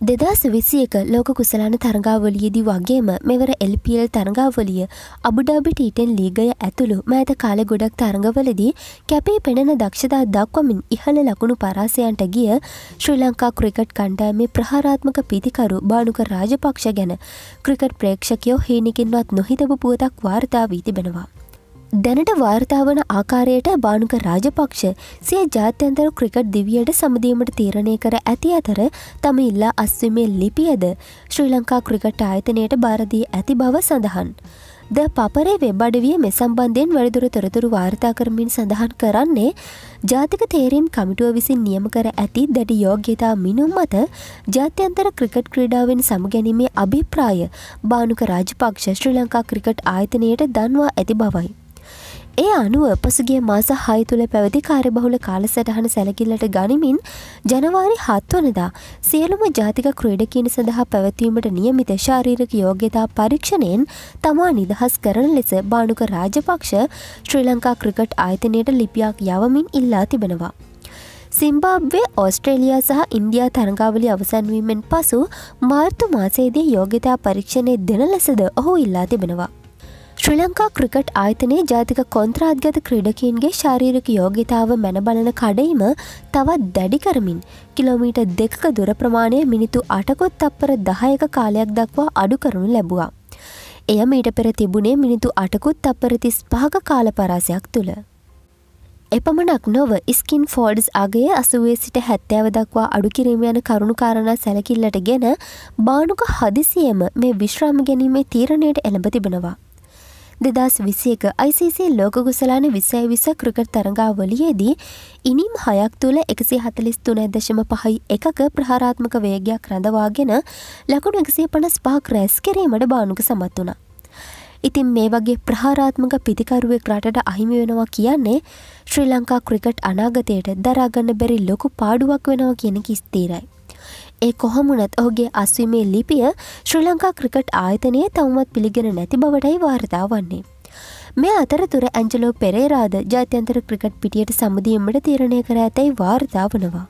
දෙදස් විසියක ලෝක කුසලාන තරගාවලියදි වගේම මෙවර එල්පල් තරගාවලිය අබුඩාබි ටීටෙන් ලීගය ඇතුළු මෑත කාලෙ ගොඩක් තරගවලදී කැපේ පෙනෙන දක්ෂදා දක්වමින් ඉහළ ලකුණු පරාසයන්ට ගිය ශ්‍රී ලංකා ක්‍රිකට් කණ්ඩෑමේ ප්‍රහාරාත්මක පිතිකරු බානුක රාජපක්ෂ ගැන ක්‍රිකට් ප්‍රේක්ෂකයෝ හීනිකින්වත් නොහිතපු පුවතක් වාර්තා වී තිබෙනවා. දැනට වාර්තාාවන ආකාරයට බානුක රාජපක්ෂ සිය ජාත්‍යන්තර ක්‍රිකට් දිවියට සමඳීමට තීරණය කර ඇති අතර තම ඉල්ලා අස්වමේ ලිපියද ශ්‍රී ලංකා ක්‍රිකට් ආයතනයට බාරදී ඇති බව සඳහන්. ද පපරේ වෙබ්බඩවිය මෙ සම්බන්ධයෙන් වැඩදුර තොරතුරු වාර්තා කරමින් සඳහන් කරන්නේ ජාතික තේරීම් කමිටුව විසින් නියම කර ඇති දැඩි යෝග්‍යතා මිනුම් මත ජාත්‍යන්තර ක්‍රිකට් ක්‍රීඩාවෙන් සමගැනීමේ අභිප්‍රාය බානුක රාජපක්ෂ ශ්‍රී ලංකා ක්‍රිකට් ආයතනයට දන්වා ඇති බවයි. ඒ අනුව පසුගේ මාස හය තුළ පැවති කාර්යබහුල කාලසටහන සැලකිල්ලට ගනිමින් ජනවාරි හත්වනදා සියලුම ජාතික ක්‍රීඩකීන් සඳහා පැවැත්වීමට නියමිත ශාරීරක යෝග්‍යතා පරීක්ෂණයෙන් තමා නිදහස් කරන ලෙස බානුක රාජපක්ෂ ශ්‍රී ලංකා ක්‍රිකට් ආයතනයට ලිපියක් යවමින් ඉල්ලා තිබෙනවා. සිම්බාබ්වේ ඕස්ට්‍රේලියයා සහ ඉන්දයා තරංගාවලි අවසන්වීමෙන් පසු මාර්තු මාසේදී යෝග්‍යතා පරීක්ෂණය දෙන ලෙසද ඔහු ඉල්ලා තිබෙනවා. ශ්‍රී ලංකා ක්‍රිකට් ආයතනයේ ජාතික කොන්ත්‍රාත්ගත ක්‍රීඩකීන්ගේ ශාරීරික යෝග්‍යතාව මැන බලන කඩයිම තවත් දැඩි කරමින් කිලෝමීට දෙකක දුර ප්‍රමාණය මිනිතු අටකොත් තප්පර දහයක කාලයක් දක්වා අඩු කරනු ලැබුවා. එය මීට පෙර තිබුණේ මිනිතු අටකුත් තප්පරතිස් පහක කාල පරාසයක් තුළ. එපමණක් නොව ස්කින් ෆෝඩ්ස් අගේ අසුවේ සිට හැත්තෑව දක්වා අඩුකිරීම යන කරුණුකාරණ සැලකිල්ලට ගෙන බානුක හදිසියම මේ විශ්‍රාම ගැනීමේ තීරණයට එළඹ තිබෙනවා. දෙදස් විසියක යිසිේ ලෝක ගුසලාන විසය විස ක්‍රිකට් තරඟාවලියේදී ඉනිම් හයක් තුළ එකසි හතලිස් තුන දශම පහයි එකක ප්‍රහාරාත්මක වේගයක් රඳවාගෙන ලකුණු එකසේ පනස් පාක් රැස් කිරීමට බානුක සමත් වුණ. ඉතින් මේ වගේ ප්‍රහාරාත්මක පිතිකරුවෙක් රටට අහිමි වෙනවා කියන්නේ ශ්‍රී ලංකා ක්‍රිකට් අනාගතයට දරාගන්න බැරි ලොකු පාඩුවක් වෙනවා කියන කිස්තීරයි. ඒ කොහොමුණත් ඔහුගේ අස්වීමේ ලිපිය ශ්‍රී ලංකා ක්‍රිකට් ආයතනයේ තවමත් පිළිගෙන නැති බවටයි වාර්තා වන්නේ. මේ අතරතුර ඇංජලෝ පෙරේරාද ජාත්‍යන්තර ක්‍රිකට් පිටියට සමුදීමට තීරණය කර ඇතැයි වාර්තා වනවා.